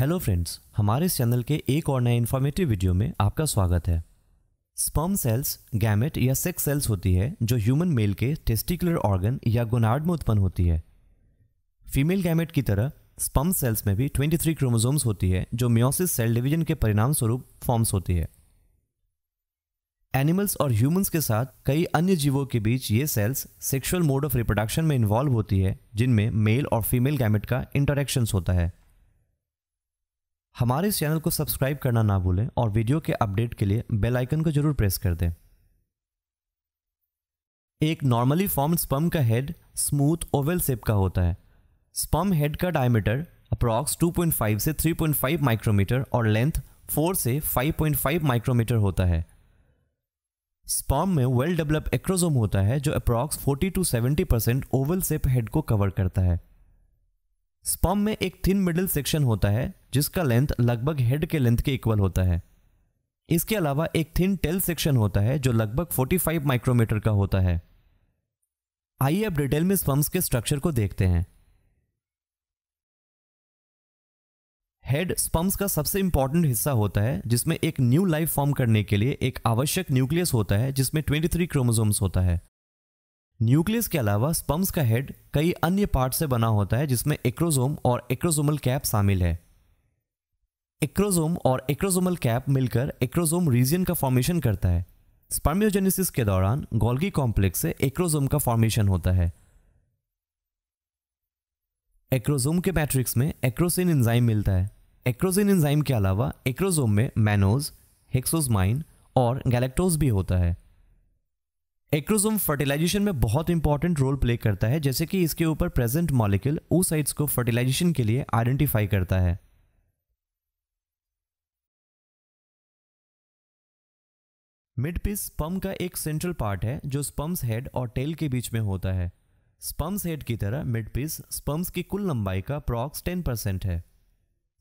hello friends हमारे इस channel के एक और नए इन्फॉर्मेटिव वीडियो में आपका स्वागत है स्पर्म सेल्स गैमेट या सेक्स सेल्स होती है जो ह्यूमन मेल के टेस्टिकुलर ऑर्गन या गोनार्ड में उत्पन्न होती है फीमेल गैमेट की तरह स्पर्म सेल्स में भी 23 क्रोमोसोम्स होती है जो म्योसिस सेल डिवीजन के परिणाम स्वरूप फॉर्म्स होती है एनिमल्स और ह्यूमंस के साथ कई अन्य जीवों के बीच ये cells sexual mode of reproduction में इन्वॉल्व होती है जिनमें मेल और फीमेल गैमेट का इंटरेक्शन होता है हमारे इस चैनल को सब्सक्राइब करना ना भूलें और वीडियो के अपडेट के लिए बेल आइकन को जरूर प्रेस कर दें एक नॉर्मली फॉर्म स्पम का हेड स्मूथ ओवल शेप का होता है स्पम हेड का डायमीटर अप्रॉक्स 2.5 से 3.5 माइक्रोमीटर और लेंथ 4 से 5.5 माइक्रोमीटर होता है स्पम में वेल डेवलप एक्रोजोम होता है जो approx 40 to 70 percent oval shape head को कवर करता है स्पम में एक थिन मिडिल सेक्शन होता है जिसका लेंथ लगभग हेड के लेंथ के इक्वल होता है इसके अलावा एक थिन टेल सेक्शन होता है जो लगभग 45 माइक्रोमीटर का होता है आइए अब डिटेल में स्पम्स के स्ट्रक्चर को देखते हैं हेड स्पम्स का सबसे इंपॉर्टेंट हिस्सा होता है जिसमें एक न्यू लाइफ फॉर्म करने के लिए एक आवश्यक न्यूक्लियस होता है जिसमें 23 क्रोमोसोम्स होता है न्यूक्लियस के अलावा स्पम्स का हेड कई अन्य पार्ट से बना होता है जिसमें एक्रोजोम और एक्रोजोमल कैप शामिल है एक्रोजोम और एक्रोजोमल कैप मिलकर एक्रोजोम रीजन का फॉर्मेशन करता है स्पर्मियोजेनेसिस के दौरान गोल्गी कॉम्प्लेक्स से एक्रोजोम का फॉर्मेशन होता है एक्रोजोम के मैट्रिक्स में एक्रोसिन इंजाइम मिलता है एक्रोसिन इंजाइम के अलावा एक्रोजोम में मैनोज हेक्सोजमाइन और गैलेक्टोज भी होता है एक्रोजोम फर्टिलाइजेशन में बहुत इंपॉर्टेंट रोल प्ले करता है जैसे कि इसके ऊपर प्रेजेंट मॉलिक्यूल ओसाइट्स को फर्टिलाइजेशन के लिए आइडेंटिफाई करता है मिड पीस स्पम का एक सेंट्रल पार्ट है जो स्पम्स हेड और टेल के बीच में होता है स्पम्स हेड की तरह मिड स्पम्स की कुल लंबाई का प्रॉक्स 10 परसेंट है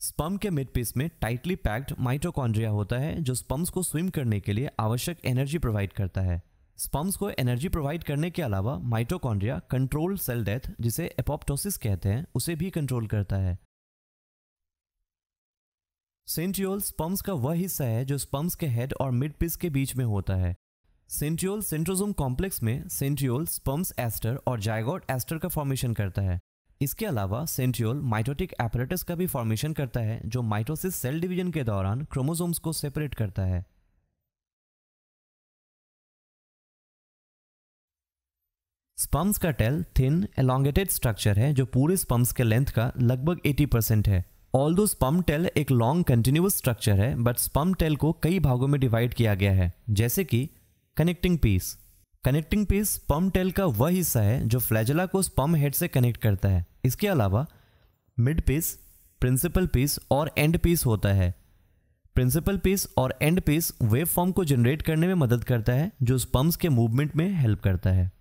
स्पम के मिड पीस में टाइटली पैक्ड माइटोकॉन्ड्रिया होता है जो स्पम्स को स्विम करने के लिए आवश्यक एनर्जी प्रोवाइड करता है स्पम्स को एनर्जी प्रोवाइड करने के अलावा माइटोकॉन्ड्रिया कंट्रोल सेल डेथ जिसे एपोप्टोसिस कहते हैं उसे भी कंट्रोल करता है सेंट्रियोल स्पम्स का वह हिस्सा है जो स्पम्स के हेड और मिड पिस के बीच में होता है सेंट्रियोल सेंट्रोजोम कॉम्प्लेक्स में सेंट्रियोल स्पम्स एस्टर और जायगोट एस्टर का फॉर्मेशन करता है इसके अलावा सेंट्रियोल माइटोटिक एपरेटस का भी फॉर्मेशन करता है जो माइटोसिस सेल डिवीजन के दौरान क्रोमोसोम्स को सेपरेट करता है स्पम्स का टेल थिन एलोंगेटेड स्ट्रक्चर है जो पूरे स्पम्स के लेंथ का लगभग 80 परसेंट है ऑल दो स्पम टेल एक लॉन्ग कंटिन्यूस स्ट्रक्चर है बट स्पम टेल को कई भागों में डिवाइड किया गया है जैसे कि connecting piece connecting piece sperm tail का वह हिस्सा है जो फ्लैजला को स्पम हेड से कनेक्ट करता है इसके अलावा मिड पीस प्रिंसिपल पीस और एंड पीस होता है प्रिंसिपल पीस और एंड पीस वेव फॉर्म को जनरेट करने में मदद करता है जो स्पम्स के मूवमेंट में हेल्प करता है